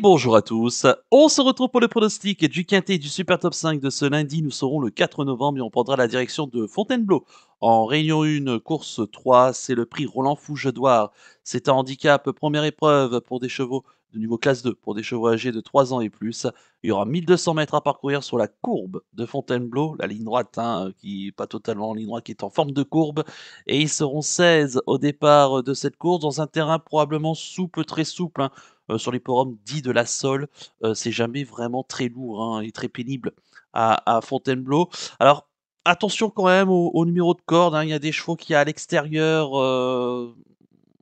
bonjour à tous. On se retrouve pour le pronostic du quintet du Super Top 5 de ce lundi. Nous serons le 4 novembre et on prendra la direction de Fontainebleau. En Réunion 1, course 3, c'est le prix Roland douard C'est un handicap, première épreuve pour des chevaux de niveau classe 2 pour des chevaux âgés de 3 ans et plus. Il y aura 1200 mètres à parcourir sur la courbe de Fontainebleau, la ligne droite hein, qui pas totalement en ligne droite, qui est en forme de courbe. Et ils seront 16 au départ de cette course dans un terrain probablement souple, très souple. Hein, euh, sur les forums dits de la Sol, euh, c'est jamais vraiment très lourd hein, et très pénible à, Fontainebleau. Alors, attention quand même au, numéro de corde. Il y a des chevaux qui à l'extérieur euh,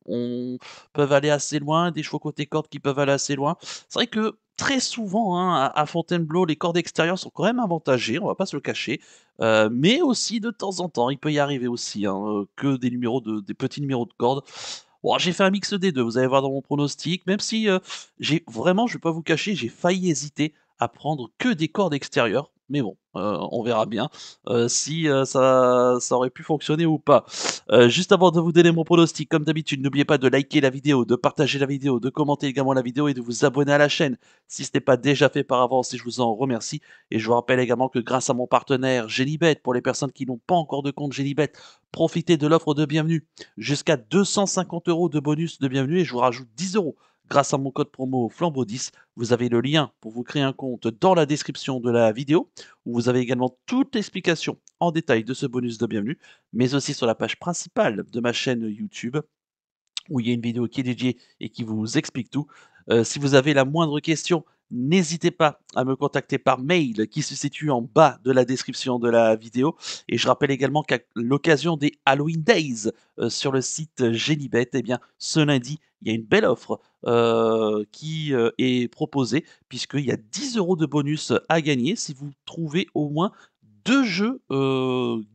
on peuvent aller assez loin, des chevaux côté cordes qui peuvent aller assez loin. C'est vrai que très souvent hein, à Fontainebleau, les cordes extérieures sont quand même avantagées, on ne va pas se le cacher. Euh, mais aussi de temps en temps, il peut y arriver aussi hein, que des numéros de, des petits numéros de cordes. Bon, j'ai fait un mix des deux, vous allez voir dans mon pronostic, même si euh, j'ai vraiment, je ne vais pas vous cacher, j'ai failli hésiter à prendre que des cordes extérieures mais bon, euh, on verra bien euh, si euh, ça, aurait pu fonctionner ou pas. juste avant de vous donner mon pronostic, comme d'habitude, n'oubliez pas de liker la vidéo, de partager la vidéo, de commenter également la vidéo et de vous abonner à la chaîne si ce n'est pas déjà fait par avance et je vous en remercie. Et je vous rappelle également que grâce à mon partenaire Gélibet, pour les personnes qui n'ont pas encore de compte Gélibet, profitez de l'offre de bienvenue. Jusqu'à 250 euros de bonus de bienvenue et je vous rajoute 10 euros Grâce à mon code promo Flambeau10, vous avez le lien pour vous créer un compte dans la description de la vidéo, où vous avez également toute l'explication en détail de ce bonus de bienvenue, mais aussi sur la page principale de ma chaîne YouTube où il y a une vidéo qui est dédiée et qui vous explique tout. Euh, si vous avez la moindre question, n'hésitez pas à me contacter par mail qui se situe en bas de la description de la vidéo. Et je rappelle également qu'à l'occasion des Halloween Days euh, sur le site Genibet, eh bien, ce lundi, il y a une belle offre euh, qui est proposée puisqu'il y a 10 euros de bonus à gagner si vous trouvez au moins deux jeux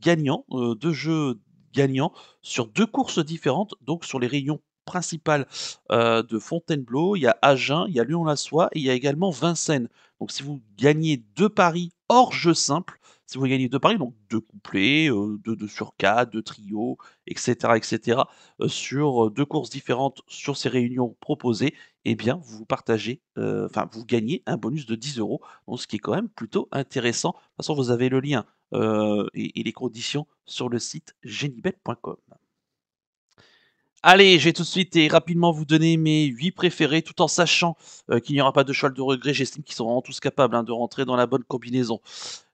gagnants, deux jeux gagnant sur deux courses différentes, donc sur les réunions principales euh, de Fontainebleau, il y a Agen, il y a Lyon-la-Soie et il y a également Vincennes. Donc si vous gagnez deux paris hors jeu simple, si vous gagnez deux paris, donc deux couplets, euh, deux, sur quatre, deux trios, etc., etc., euh, sur deux courses différentes sur ces réunions proposées, eh bien, vous partagez, enfin, vous gagnez un bonus de 10 euros, donc ce qui est quand même plutôt intéressant. De toute façon, vous avez le lien euh, et, les conditions sur le site genibet.com. Allez, je vais tout de suite et rapidement vous donner mes 8 préférés, tout en sachant euh, qu'il n'y aura pas de choix de regret. J'estime qu'ils seront tous capables hein, de rentrer dans la bonne combinaison.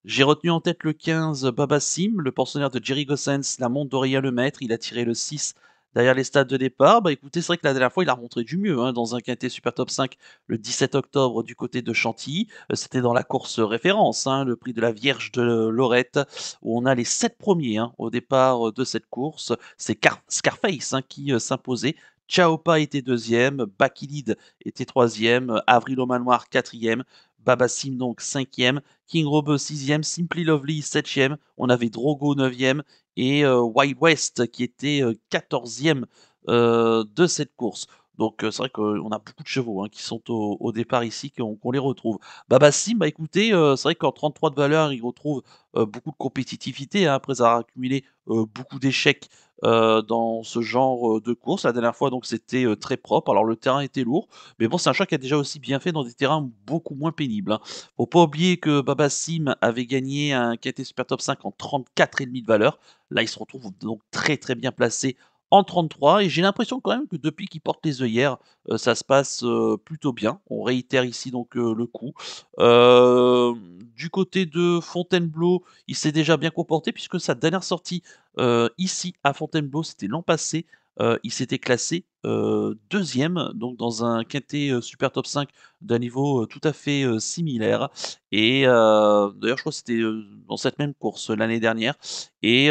J'ai retenu en tête le 15 Baba Sim, le pensionnaire de Jerry Gossens, la montre le maître. Il a tiré le 6 derrière les stades de départ. Bah écoutez, c'est vrai que la dernière fois, il a montré du mieux hein, dans un quintet Super Top 5 le 17 octobre du côté de Chantilly. Euh, c'était dans la course référence, hein, le prix de la Vierge de Lorette, où on a les 7 premiers hein, au départ euh, de cette course. C'est Scarface qui euh, s'imposait. Chaopa était deuxième, Bakilid était troisième, Avril au Manoir quatrième, Baba donc 5e, King Robe 6e, Simply Lovely 7e, on avait Drogo 9e et euh, Wild West qui était 14e euh, euh, de cette course. Donc euh, c'est vrai qu'on a beaucoup de chevaux hein, qui sont au, départ ici, qu'on les retrouve. Babassim, bah écoutez, euh, c'est vrai qu'en 33 de valeur, il retrouve euh, beaucoup de compétitivité, hein, après avoir accumulé beaucoup d'échecs dans ce genre de course. La dernière fois, donc c'était très propre, alors le terrain était lourd, mais bon, c'est un chat qui a déjà aussi bien fait dans des terrains beaucoup moins pénibles. ne hein. Faut pas oublier que Babassim avait gagné un KT Super Top 5 en 34,5 de valeur. Là, il se retrouve donc très très bien placé en 33 et j'ai l'impression quand même que depuis qu'il porte les œillères, euh, ça se passe euh, plutôt bien. On réitère ici donc euh, le coup. du côté de Fontainebleau, il s'est déjà bien comporté puisque sa dernière sortie ici à Fontainebleau, c'était l'an passé. il s'était classé deuxième, donc dans un quintet super top 5 d'un niveau tout à fait similaire. Et d'ailleurs, je crois que c'était dans cette même course l'année dernière. Et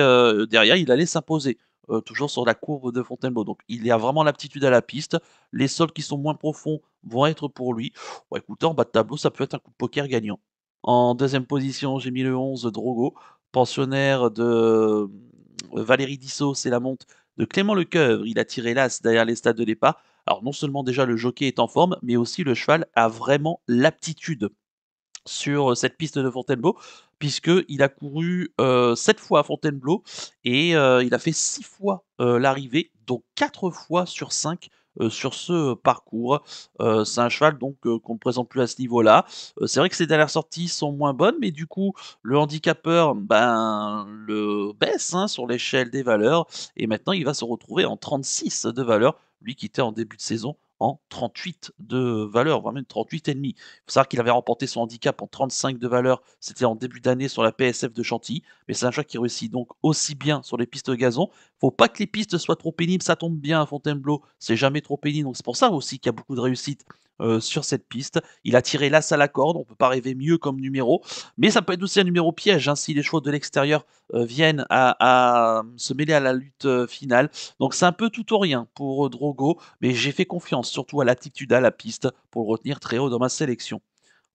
derrière, il allait s'imposer. Euh, toujours sur la courbe de Fontainebleau. Donc il a vraiment l'aptitude à la piste. Les sols qui sont moins profonds vont être pour lui. Bon, écoutez, en bas de tableau, ça peut être un coup de poker gagnant. En deuxième position, j'ai mis le 11 Drogo, pensionnaire de euh, Valérie Dissot, c'est la monte de Clément Lecoeuvre. Il a tiré l'as derrière les stades de départ. Alors non seulement déjà le jockey est en forme, mais aussi le cheval a vraiment l'aptitude sur euh, cette piste de Fontainebleau puisqu'il a couru 7 euh, fois à Fontainebleau et euh, il a fait 6 fois euh, l'arrivée, donc 4 fois sur 5 sur ce parcours. c'est un cheval donc qu'on ne présente plus à ce niveau-là. c'est vrai que ses dernières sorties sont moins bonnes, mais du coup, le handicapeur ben, le baisse hein, sur l'échelle des valeurs et maintenant il va se retrouver en 36 de valeur, lui qui était en début de saison en 38 de valeur, voire même 38,5. Il faut savoir qu'il avait remporté son handicap en 35 de valeur, c'était en début d'année sur la PSF de Chantilly, mais c'est un choix qui réussit donc aussi bien sur les pistes de gazon faut pas que les pistes soient trop pénibles, ça tombe bien à Fontainebleau, c'est jamais trop pénible, donc c'est pour ça aussi qu'il y a beaucoup de réussite euh, sur cette piste. Il a tiré l'as à la corde, on peut pas rêver mieux comme numéro, mais ça peut être aussi un numéro piège hein, si les chevaux de l'extérieur euh, viennent à, se mêler à la lutte euh, finale. Donc c'est un peu tout ou rien pour Drogo, mais j'ai fait confiance surtout à l'attitude à la piste pour le retenir très haut dans ma sélection.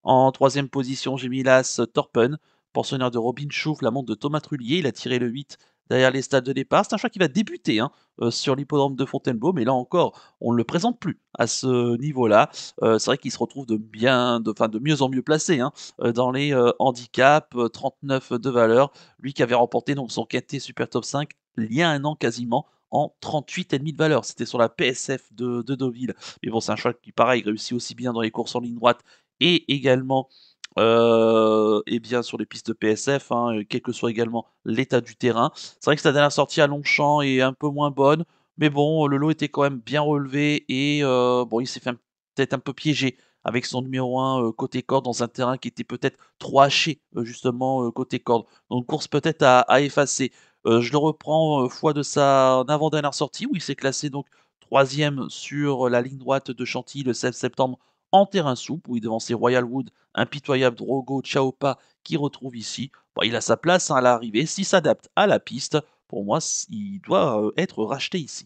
En troisième position, j'ai mis l'as Torpen, pensionnaire de Robin chouf la montre de Thomas Trullier. Il a tiré le 8 derrière les stades de départ. C'est un choix qui va débuter hein, euh, sur l'hippodrome de Fontainebleau, mais là encore, on ne le présente plus à ce niveau-là. Euh, c'est vrai qu'il se retrouve de, bien, de mieux en mieux placé hein, euh, dans les handicaps, 39 de valeur. Lui qui avait remporté donc, son KT Super Top 5 il y a un an quasiment en 38,5 de valeur. C'était sur la PSF de, de Deauville. Mais bon, c'est un choix qui, pareil, réussit aussi bien dans les courses en ligne droite et également euh, et bien sur les pistes de PSF, hein, euh, quel que soit également l'état du terrain. C'est vrai que sa dernière sortie à Longchamp est un peu moins bonne, mais bon, le lot était quand même bien relevé et euh, bon, il s'est fait peut-être un peu piégé avec son numéro 1 côté corde dans un terrain qui était peut-être trop haché justement côté corde. Donc course peut-être à, effacer. je le reprends fois de sa avant-dernière sortie où il s'est classé donc troisième sur la ligne droite de Chantilly le 16 septembre en terrain souple où il ses Royal Wood, impitoyable Drogo, Pa, qui retrouve ici. Bah, il a sa place hein, à l'arrivée. S'il s'adapte à la piste, pour moi, il doit euh, être racheté ici.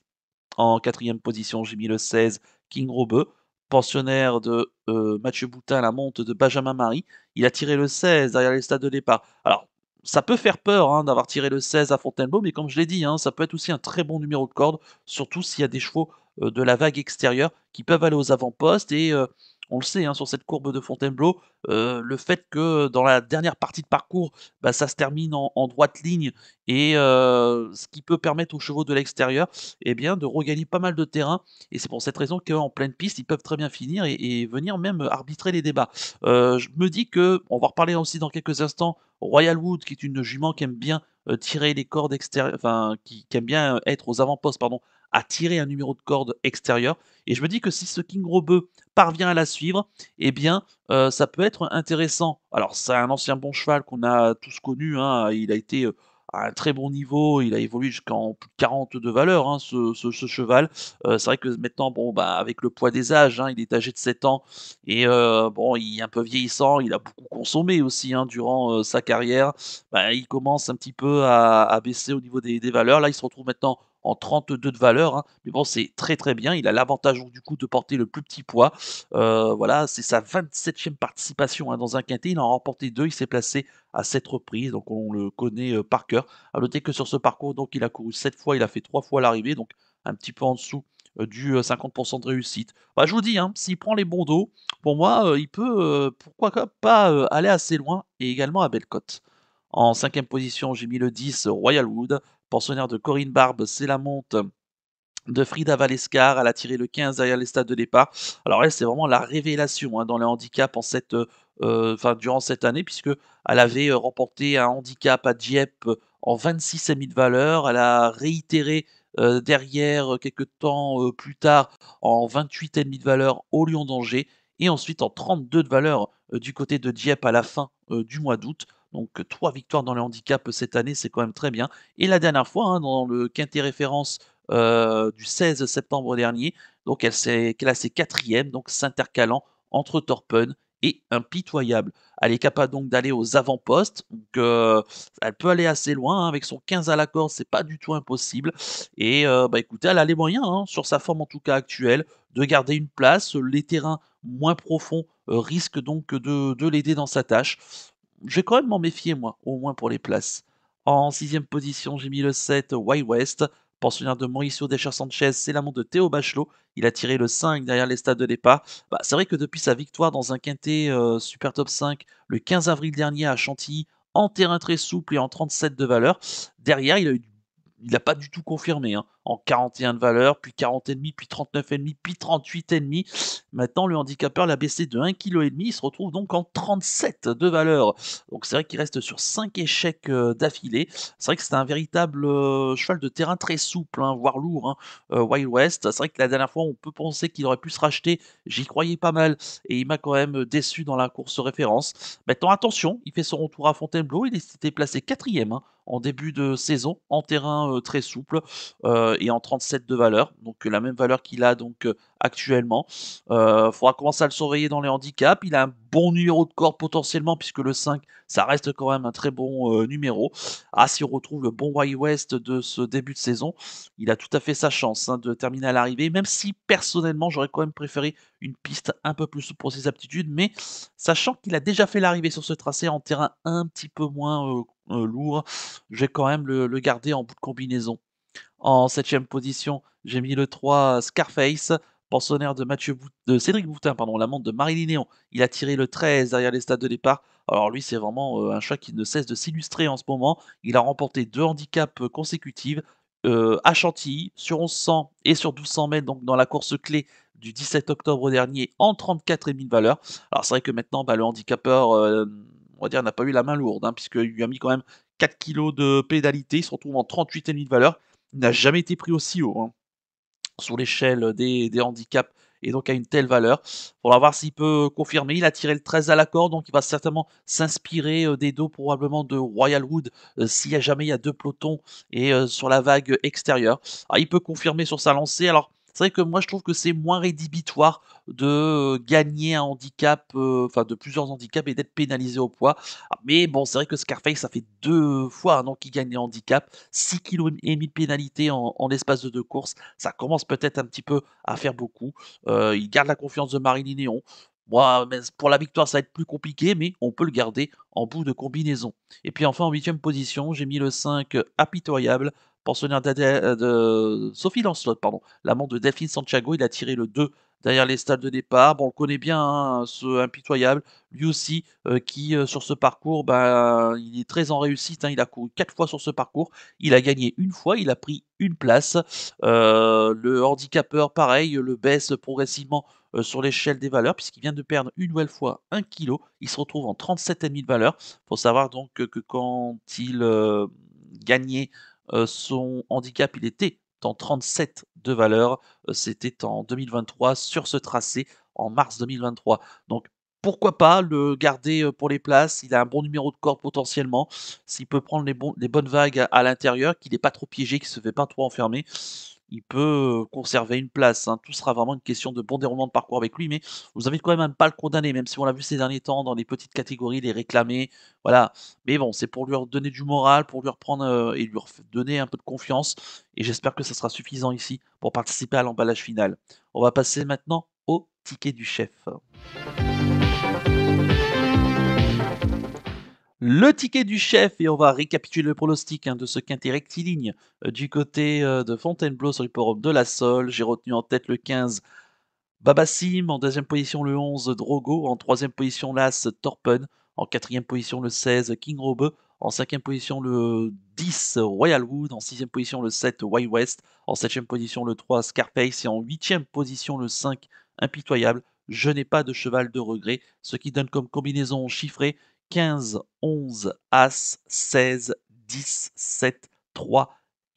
En quatrième position, j'ai mis le 16, King Robeux, pensionnaire de euh, Mathieu Boutin, la monte de Benjamin Marie. Il a tiré le 16 derrière les stades de départ. Alors, ça peut faire peur hein, d'avoir tiré le 16 à Fontainebleau, mais comme je l'ai dit, hein, ça peut être aussi un très bon numéro de corde, surtout s'il y a des chevaux euh, de la vague extérieure qui peuvent aller aux avant-postes et on le sait, hein, sur cette courbe de Fontainebleau, euh, le fait que dans la dernière partie de parcours, bah, ça se termine en, droite ligne et euh, ce qui peut permettre aux chevaux de l'extérieur eh bien, de regagner pas mal de terrain. Et c'est pour cette raison qu'en pleine piste, ils peuvent très bien finir et, venir même arbitrer les débats. Euh, je me dis que, on va reparler aussi dans quelques instants, Royal Wood, qui est une jument qui aime bien tirer les cordes extérieures, enfin, qui, aime bien être aux avant-postes, pardon, à tirer un numéro de corde extérieur. Et je me dis que si ce King Robeux parvient à la suivre, eh bien, euh, ça peut être intéressant. Alors, c'est un ancien bon cheval qu'on a tous connu. Hein. Il a été euh, à un très bon niveau, il a évolué jusqu'en plus de 42 valeurs, hein, ce, cheval. Euh, c'est vrai que maintenant, bon, bah, avec le poids des âges, hein, il est âgé de 7 ans et bon, il est un peu vieillissant, il a beaucoup consommé aussi durant sa carrière. Bah, il commence un petit peu à, baisser au niveau des, valeurs. Là, il se retrouve maintenant en 32 de valeur. Hein. Mais bon, c'est très très bien. Il a l'avantage du coup de porter le plus petit poids. Euh, voilà, c'est sa 27e participation hein, dans un quintet. Il en a remporté deux. Il s'est placé à 7 reprises, donc on le connaît euh, par cœur. À noter que sur ce parcours, donc il a couru 7 fois, il a fait 3 fois l'arrivée, donc un petit peu en dessous euh, du 50% de réussite. Bah, je vous dis, hein, s'il prend les bons dos, pour moi, il peut, pourquoi pas, aller assez loin et également à belle En En cinquième position, j'ai mis le 10 Royal Wood pensionnaire de Corinne Barbe, c'est la monte de Frida Valescar, elle a tiré le 15 derrière les stades de départ. Alors elle, c'est vraiment la révélation hein, dans les handicaps en cette, euh, euh, enfin, durant cette année, puisque elle avait euh, remporté un handicap à Dieppe en 26 et de valeur. Elle a réitéré derrière, quelques temps plus tard, en 28 et demi de valeur au Lyon d'Angers, et ensuite en 32 de valeur du côté de Dieppe à la fin du mois d'août. Donc euh, trois victoires dans le handicap euh, cette année, c'est quand même très bien. Et la dernière fois, hein, dans le quintet référence euh, du 16 septembre dernier, donc elle s'est classée quatrième, donc s'intercalant entre Torpen et impitoyable. Elle est capable donc d'aller aux avant-postes. Donc, elle peut aller assez loin hein, avec son 15 à l'accord, corde, c'est pas du tout impossible. Et bah écoutez, elle a les moyens, hein, sur sa forme en tout cas actuelle, de garder une place. Les terrains moins profonds risquent donc de l'aider dans sa tâche je vais quand même m'en méfier, moi, au moins pour les places. En sixième position, j'ai mis le 7 Wild West. Pensionnaire de Mauricio Descher Sanchez, c'est l'amant de Théo Bachelot. Il a tiré le 5 derrière les stades de départ. Bah, c'est vrai que depuis sa victoire dans un quintet euh, Super Top 5 le 15 avril dernier à Chantilly, en terrain très souple et en 37 de valeur, derrière, il a il n'a pas du tout confirmé. Hein en 41 de valeur, puis 40,5, puis 39,5, puis 38,5. Maintenant, le handicapeur l'a baissé de 1,5 kg. Il se retrouve donc en 37 de valeur. Donc c'est vrai qu'il reste sur 5 échecs euh, d'affilée. C'est vrai que c'est un véritable euh, cheval de terrain très souple, hein, voire lourd. Hein, euh, Wild West. C'est vrai que la dernière fois, on peut penser qu'il aurait pu se racheter. J'y croyais pas mal. Et il m'a quand même déçu dans la course référence. Maintenant, attention, il fait son retour à Fontainebleau. Il était placé quatrième hein, en début de saison, en terrain très souple. Euh, et en 37 de valeur, donc euh, la même valeur qu'il a donc euh, actuellement. Il faudra commencer à le surveiller dans les handicaps. Il a un bon numéro de corps potentiellement, puisque le 5, ça reste quand même un très bon numéro. Ah, si on retrouve le bon Wild West de ce début de saison, il a tout à fait sa chance hein, de terminer à l'arrivée, même si personnellement j'aurais quand même préféré une piste un peu plus souple pour ses aptitudes, mais sachant qu'il a déjà fait l'arrivée sur ce tracé en terrain un petit peu moins lourd, je vais quand même le garder en bout de combinaison. En septième position, j'ai mis le 3 euh, Scarface, pensionnaire de, Mathieu de Cédric Boutin, pardon, montre de Marie Néon. Il a tiré le 13 derrière les stades de départ. Alors lui, c'est vraiment euh, un choix qui ne cesse de s'illustrer en ce moment. Il a remporté deux handicaps euh, consécutifs à Chantilly, sur 1100 et sur 1200 mètres, donc dans la course clé du 17 octobre dernier, en 34 et valeur. valeurs. Alors c'est vrai que maintenant, bah, le handicapeur, on va dire, n'a pas eu la main lourde, hein, puisqu'il lui a mis quand même 4 kilos de pédalité. Il se retrouve en 38 et valeur. valeurs n'a jamais été pris aussi haut hein, sur l'échelle euh, des, handicaps et donc à une telle valeur. va voir s'il peut confirmer. Il a tiré le 13 à l'accord, donc il va certainement s'inspirer euh, des dos probablement de Royal Wood euh, s'il y a jamais il y a deux pelotons et sur la vague extérieure. Ah, il peut confirmer sur sa lancée. Alors c'est vrai que moi, je trouve que c'est moins rédhibitoire de euh, gagner un handicap, euh, enfin de plusieurs handicaps et d'être pénalisé au poids. Ah, mais bon, c'est vrai que Scarface, ça fait deux fois un an qu'il gagne les handicaps. 6 kg et demi de pénalité en, l'espace de deux courses. Ça commence peut-être un petit peu à faire beaucoup. Euh, il garde la confiance de Marilyn Néon. Moi, pour la victoire, ça va être plus compliqué, mais on peut le garder en bout de combinaison. Et puis enfin, en huitième position, j'ai mis le 5 apitoyable pensionnaire euh, de, Sophie Lancelot, pardon, l'amant de Delphine Santiago. Il a tiré le 2 derrière les stades de départ. Bon, on le connaît bien, hein, ce impitoyable, lui aussi, euh, qui euh, sur ce parcours, ben, il est très en réussite. Hein. il a couru quatre fois sur ce parcours, il a gagné une fois, il a pris une place. le handicapeur, pareil, le baisse progressivement sur l'échelle des valeurs, puisqu'il vient de perdre une nouvelle fois 1 kg. Il se retrouve en 37,5 de valeur. Il faut savoir donc que quand il gagnait euh, son handicap, il était en 37 de valeur. Euh, c'était en 2023 sur ce tracé en mars 2023. Donc pourquoi pas le garder euh, pour les places Il a un bon numéro de corps potentiellement. S'il peut prendre les, bonnes vagues à, à l'intérieur, qu'il n'est pas trop piégé, qu'il ne se fait pas trop enfermer il peut euh, conserver une place. Hein. Tout sera vraiment une question de bon déroulement de parcours avec lui, mais vous invite quand même à ne pas le condamner, même si on l'a vu ces derniers temps dans les petites catégories, les réclamer. Voilà. Mais bon, c'est pour lui redonner du moral, pour lui reprendre euh, et lui donner un peu de confiance. Et j'espère que ça sera suffisant ici pour participer à l'emballage final. On va passer maintenant au ticket du chef. le ticket du chef, et on va récapituler le pronostic hein, de ce quintet rectiligne euh, du côté euh, de Fontainebleau sur le port de la Sol. J'ai retenu en tête le 15 Babassim, en deuxième position le 11 Drogo, en troisième position l'As Torpen, en quatrième position le 16 King Robe, en cinquième position le 10 Royal Wood, en sixième position le 7 Wild West, en septième position le 3 Scarface et en huitième position le 5 Impitoyable. Je n'ai pas de cheval de regret, ce qui donne comme combinaison chiffrée 15, 11, As, 16, 10, 7, 3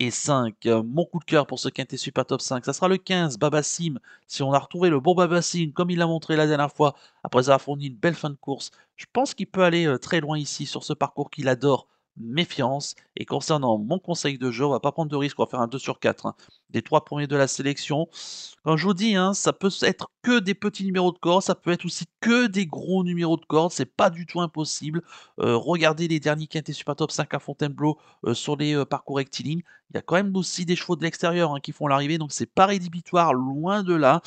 et 5. Euh, mon coup de cœur pour ce quintet super top 5, ça sera le 15, Babassim. Si on a retrouvé le bon Babassim, comme il l'a montré la dernière fois, après avoir fourni une belle fin de course, je pense qu'il peut aller euh, très loin ici sur ce parcours qu'il adore méfiance. Et concernant mon conseil de jeu, on va pas prendre de risque, on va faire un 2 sur 4. des hein. trois premiers de la sélection. Quand je vous dis, hein, ça peut être que des petits numéros de corde, ça peut être aussi que des gros numéros de cordes c'est pas du tout impossible. Euh, regardez les derniers quintés Super Top 5 à Fontainebleau euh, sur les euh, parcours rectilignes. Il y a quand même aussi des chevaux de l'extérieur hein, qui font l'arrivée, donc c'est pas rédhibitoire, loin de là.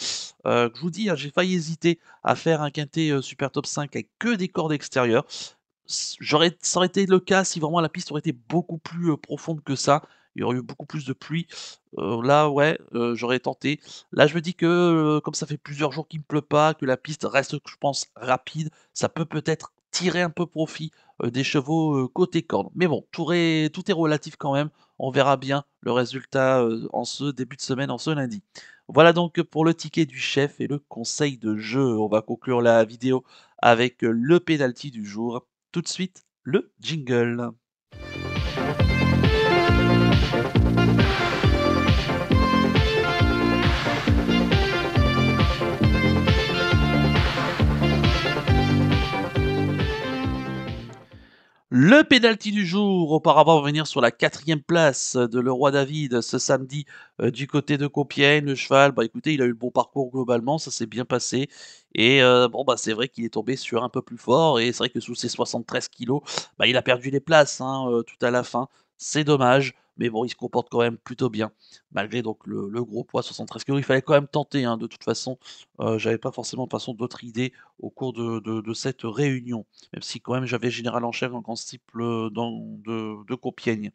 je vous dis, j'ai failli hésiter à faire un quintet Super Top 5 avec que des cordes extérieures, j'aurais, ça aurait été le cas si vraiment la piste aurait été beaucoup plus euh, profonde que ça. Il y aurait eu beaucoup plus de pluie. Euh, là, ouais, euh, j'aurais tenté. Là, je me dis que comme ça fait plusieurs jours qu'il ne pleut pas, que la piste reste, je pense, rapide, ça peut peut-être tirer un peu profit des chevaux côté corne. Mais bon, tout est, tout est relatif quand même. On verra bien le résultat en ce début de semaine, en ce lundi. Voilà donc pour le ticket du chef et le conseil de jeu. On va conclure la vidéo avec le pénalty du jour tout de suite le jingle. Le pénalty du jour, auparavant, on va venir sur la quatrième place de le roi David ce samedi euh, du côté de Compiègne. Le cheval, bah écoutez, il a eu le bon parcours globalement, ça s'est bien passé. Et euh, bon, bah c'est vrai qu'il est tombé sur un peu plus fort. Et c'est vrai que sous ses 73 kilos, bah, il a perdu les places hein, euh, tout à la fin. C'est dommage mais bon, il se comporte quand même plutôt bien, malgré donc le, gros poids 73 kg. Il fallait quand même tenter, hein, de toute façon, je euh, j'avais pas forcément de façon d'autres idées au cours de, cette réunion, même si quand même j'avais général en chef en cible euh, de, de Compiègne.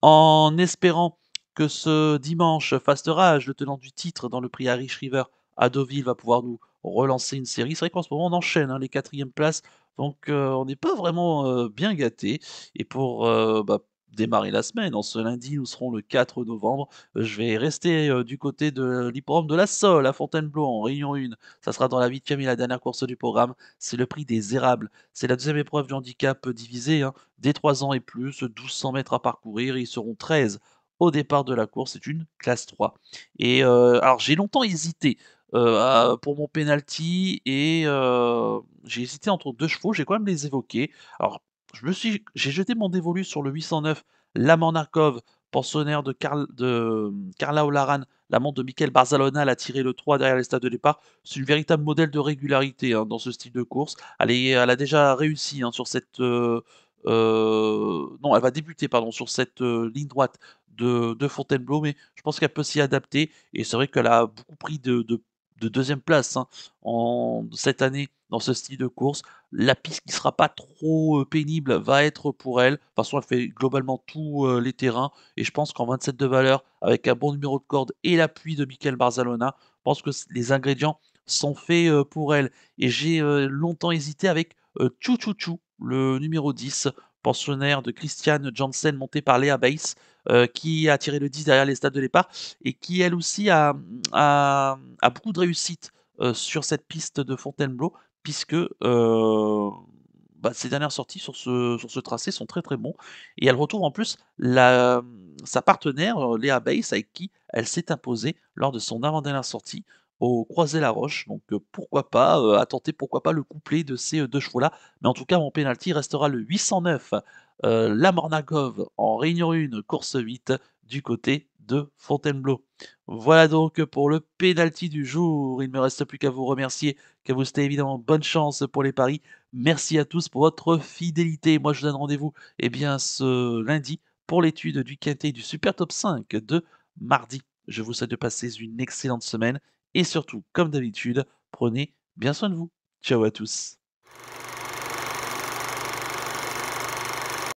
En espérant que ce dimanche, Fasterage, le tenant du titre dans le prix Harry River à Deauville, va pouvoir nous relancer une série. C'est vrai qu'en ce moment, on enchaîne hein, les quatrièmes places. Donc, euh, on n'est pas vraiment bien gâté. Et pour, bah, démarrer la semaine. En ce lundi, nous serons le 4 novembre. Euh, je vais rester euh, du côté de l'hippodrome de la Sol à Fontainebleau en Réunion 1. Ça sera dans la 8 et la dernière course du programme. C'est le prix des érables. C'est la deuxième épreuve du handicap divisé. Hein. des Dès 3 ans et plus, 1200 mètres à parcourir. Ils seront 13 au départ de la course. C'est une classe 3. Et euh, alors, j'ai longtemps hésité. pour mon pénalty, et j'ai hésité entre deux chevaux, j'ai quand même les évoqués. Alors je me suis, j'ai jeté mon dévolu sur le 809 Lamanakov, pensionnaire de, Carl, de Carla hum, Olaran, la de Michael Barzalona, elle a tiré le 3 derrière les stades de départ. C'est une véritable modèle de régularité hein, dans ce style de course. Elle, a déjà réussi hein, sur cette. Euh, euh, non, elle va débuter pardon, sur cette euh, ligne droite de, Fontainebleau, mais je pense qu'elle peut s'y adapter. Et c'est vrai qu'elle a beaucoup pris de, deuxième place hein, en, cette année dans ce style de course. La piste qui sera pas trop euh, pénible va être pour elle. De toute façon, elle fait globalement tous euh, les terrains. Et je pense qu'en 27 de valeur, avec un bon numéro de corde et l'appui de Michael Barzalona, je pense que les ingrédients sont faits euh, pour elle. Et j'ai longtemps hésité avec Chou Chou Chou, le numéro 10, pensionnaire de Christiane Janssen, monté par Léa Baïs, qui a tiré le 10 derrière les stades de départ et qui elle aussi a, a, beaucoup de réussite sur cette piste de Fontainebleau puisque ses euh, bah, dernières sorties sur ce, sur ce tracé sont très très bons. Et elle retrouve en plus la, sa partenaire euh, Léa Bass avec qui elle s'est imposée lors de son avant-dernière sortie au Croisé la Roche. Donc euh, pourquoi pas, attenter, pourquoi pas le couplet de ces deux chevaux-là. Mais en tout cas, mon pénalty restera le 809. la Mornagov en réunion 1, course 8, du côté de Fontainebleau. Voilà donc pour le pénalty du jour. Il ne me reste plus qu'à vous remercier, qu'à vous souhaiter évidemment bonne chance pour les paris. Merci à tous pour votre fidélité. Moi, je vous donne rendez-vous eh bien, ce lundi pour l'étude du quintet du Super Top 5 de mardi. Je vous souhaite de passer une excellente semaine et surtout, comme d'habitude, prenez bien soin de vous. Ciao à tous.